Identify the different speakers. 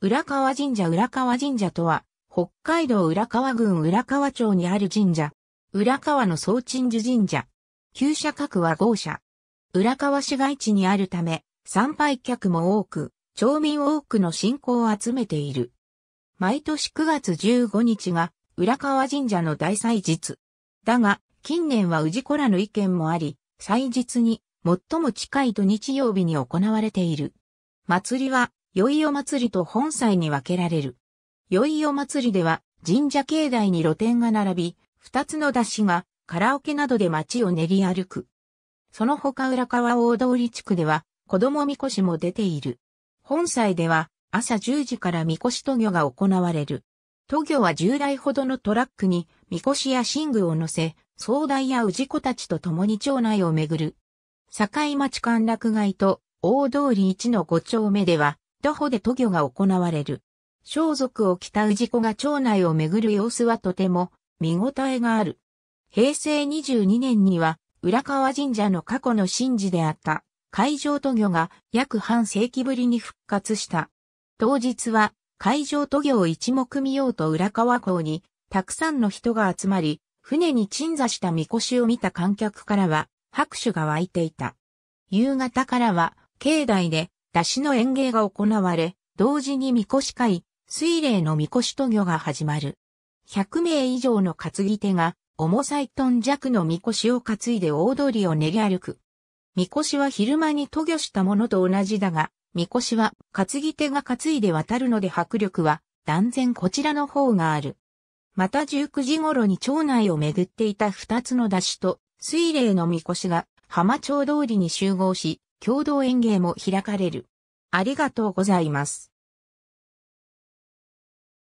Speaker 1: 浦川神社浦川神社とは、北海道浦川郡浦川町にある神社。浦川の総鎮守神社。旧社格は豪社。浦川市街地にあるため、参拝客も多く、町民多くの信仰を集めている。毎年9月15日が、浦川神社の大祭日。だが、近年は治子らの意見もあり、祭日に最も近い土日曜日に行われている。祭りは宵夜祭りと本祭に分けられる。宵夜祭りでは神社境内に露店が並び、二つの出汁がカラオケなどで街を練り歩く。その他浦川大通地区では子供みこしも出ている。本祭では朝10時からみこし渡御が行われる。渡御は従来ほどのトラックにみこしや寝具を乗せ、壮大や氏子たちと共に町内を巡る。境町歓楽街と大通り一の五丁目では徒歩で都漁が行われる。装束を着た氏子が町内を巡る様子はとても見応えがある。平成22年には浦川神社の過去の神事であった海上都漁が約半世紀ぶりに復活した。当日は海上都漁を一目見ようと浦川港にたくさんの人が集まり、船に鎮座した神輿を見た観客からは拍手が湧いていた。夕方からは境内で出しの演芸が行われ、同時にみこし会、水霊のみこしと魚が始まる。100名以上の担ぎ手が、重さ1トン弱のみこしを担いで大通りを練り歩く。みこしは昼間に渡御したものと同じだが、みこしは担ぎ手が担いで渡るので迫力は断然こちらの方がある。また19時頃に町内を巡っていた2つの出しと水霊のみこしが浜町通りに集合し、共同演芸も開かれる。ありがとうございます。